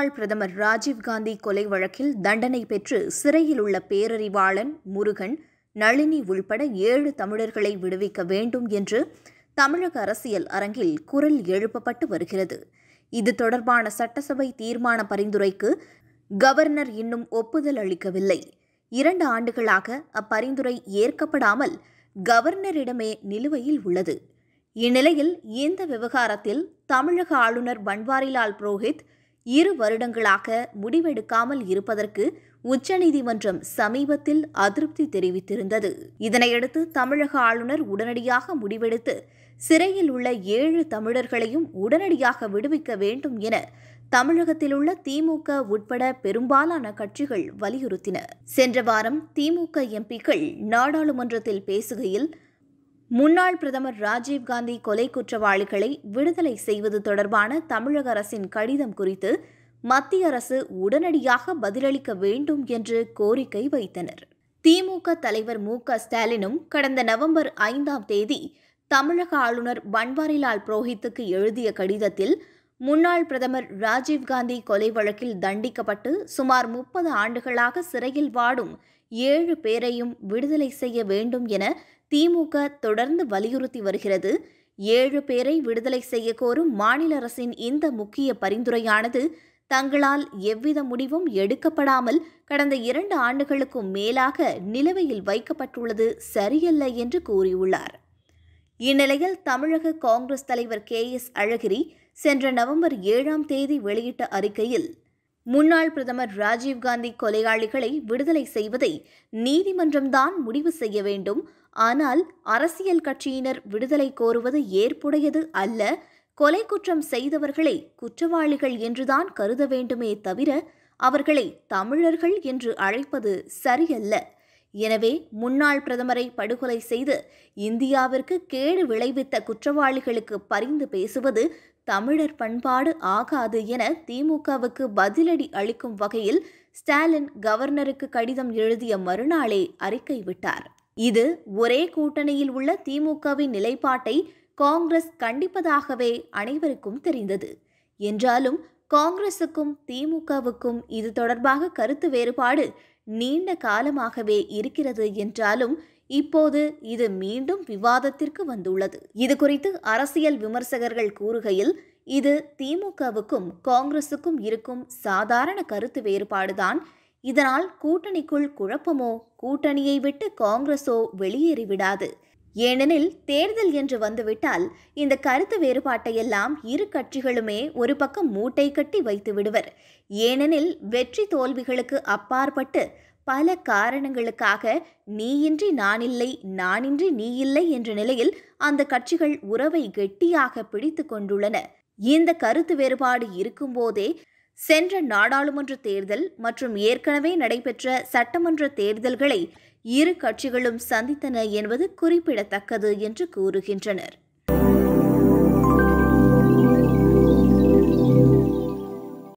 முன்னாள் பிரதமர் ராஜீவ்காந்தி கொலை வழக்கில் தண்டனை பெற்று சிறையில் உள்ள பேரறிவாளன் முருகன் நளினி உள்பட ஏழு தமிழர்களை விடுவிக்க வேண்டும் என்று தமிழக அரசியல் அரங்கில் குரல் எழுப்பப்பட்டு வருகிறது இது தொடர்பான சட்டசபை தீர்மான பரிந்துரைக்கு கவர்னர் இன்னும் ஒப்புதல் அளிக்கவில்லை இரண்டு ஆண்டுகளாக அப்பரிந்துரை ஏற்கப்படாமல் கவர்னரிடமே நிலுவையில் உள்ளது இந்நிலையில் இந்த விவகாரத்தில் தமிழக ஆளுநர் பன்வாரிலால் புரோஹித் இரு வருடங்களாக முடிவெடுக்காமல் இருப்பதற்கு உச்சநீதிமன்றம் சமீபத்தில் அதிருப்தி தெரிவித்திருந்தது இதனையடுத்து தமிழக ஆளுநர் உடனடியாக முடிவெடுத்து சிறையில் உள்ள ஏழு தமிழர்களையும் உடனடியாக விடுவிக்க வேண்டும் என தமிழகத்தில் உள்ள திமுக உட்பட பெரும்பாலான கட்சிகள் வலியுறுத்தின சென்ற வாரம் திமுக எம்பிக்கள் நாடாளுமன்றத்தில் பேசுகையில் முன்னாள் பிரதமர் ராஜீவ்காந்தி கொலை குற்றவாளிகளை விடுதலை செய்வது தொடர்பான தமிழக அரசின் கடிதம் குறித்து மத்திய அரசு உடனடியாக பதிலளிக்க வேண்டும் என்று கோரிக்கை வைத்தனர் திமுக தலைவர் மு க ஸ்டாலினும் கடந்த நவம்பர் ஐந்தாம் தேதி தமிழக ஆளுநர் பன்வாரிலால் புரோஹித்துக்கு எழுதிய கடிதத்தில் முன்னாள் பிரதமர் ராஜீவ்காந்தி கொலை வழக்கில் தண்டிக்கப்பட்டு சுமார் முப்பது ஆண்டுகளாக சிறையில் வாடும் ஏழு பேரையும் விடுதலை செய்ய வேண்டும் என திமுக தொடர்ந்து வலியுறுத்தி வருகிறது ஏழு பேரை விடுதலை செய்ய கோரும் மாநில அரசின் இந்த முக்கிய பரிந்துரையானது தங்களால் எவ்வித முடிவும் எடுக்கப்படாமல் கடந்த இரண்டு ஆண்டுகளுக்கும் மேலாக நிலுவையில் வைக்கப்பட்டுள்ளது சரியல்ல என்று கூறியுள்ளார் இந்நிலையில் தமிழக காங்கிரஸ் தலைவர் கே எஸ் அழகிரி சென்ற நவம்பர் ஏழாம் தேதி வெளியிட்ட அறிக்கையில் முன்னாள் பிரதமர் ராஜீவ்காந்தி கொலையாளிகளை விடுதலை செய்வதை நீதிமன்றம்தான் முடிவு செய்ய வேண்டும் ஆனால் அரசியல் கட்சியினர் விடுதலை கோருவது ஏற்புடையது அல்ல கொலை குற்றம் செய்தவர்களை குற்றவாளிகள் என்றுதான் கருத வேண்டுமே தவிர அவர்களை தமிழர்கள் என்று அழைப்பது சரியல்ல எனவே முன்னாள் பிரதமரை படுகொலை செய்து இந்தியாவிற்கு கேடு விளைவித்த குற்றவாளிகளுக்கு பரிந்து பேசுவது தமிழர் பண்பாடு ஆகாது என திமுகவுக்கு பதிலடி அளிக்கும் வகையில் ஸ்டாலின் கவர்னருக்கு கடிதம் எழுதிய மறுநாளே அறிக்கை விட்டார் இது ஒரே கூட்டணியில் உள்ள திமுகவின் நிலைப்பாட்டை காங்கிரஸ் கண்டிப்பதாகவே அனைவருக்கும் தெரிந்தது என்றாலும் காங்கிரசுக்கும் திமுகவுக்கும் இது தொடர்பாக கருத்து வேறுபாடு நீண்ட காலமாகவே இருக்கிறது என்றாலும் இப்போது இது மீண்டும் விவாதத்திற்கு வந்துள்ளது இது குறித்து அரசியல் விமர்சகர்கள் கூறுகையில் இது திமுகவுக்கும் காங்கிரசுக்கும் இருக்கும் சாதாரண கருத்து வேறுபாடுதான் இதனால் கூட்டணிக்குள் குழப்பமோ கூட்டணியை விட்டு காங்கிரஸோ வெளியேறிவிடாது ஏனெனில் தேர்தல் என்று வந்துவிட்டால் இந்த கருத்து வேறுபாட்டையெல்லாம் இரு கட்சிகளுமே ஒரு பக்கம் மூட்டை கட்டி வைத்து விடுவர் ஏனெனில் வெற்றி தோல்விகளுக்கு அப்பாற்பட்டு பல காரணங்களுக்காக நீயின்றி நானில்லை நானின்றி நீ இல்லை என்ற நிலையில் அந்த கட்சிகள் உறவை கெட்டியாக பிடித்து கொண்டுள்ளன இந்த கருத்து வேறுபாடு இருக்கும்போதே சென்ற நாடாளுமன்ற தேர்தல் மற்றும் ஏற்கனவே நடைபெற்ற சட்டமன்ற தேர்தல்களை இரு கட்சிகளும் சந்தித்தன என்பது குறிப்பிடத்தக்கது என்று கூறுகின்றனர்